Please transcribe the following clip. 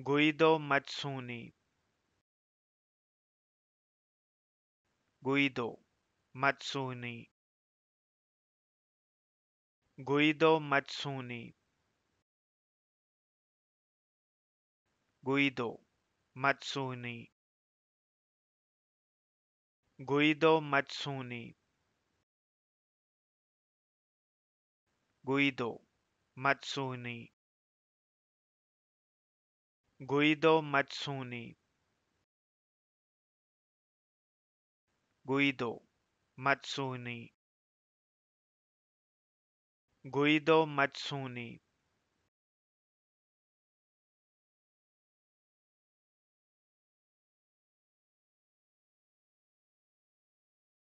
Guido Mazzuni Guido Mazzuni Guido Mazzuni Guido Mazzuni Guido Mazzuni Guido Mazzuni Guido Mazzuni Guido Mazzuni Guido Mazzuni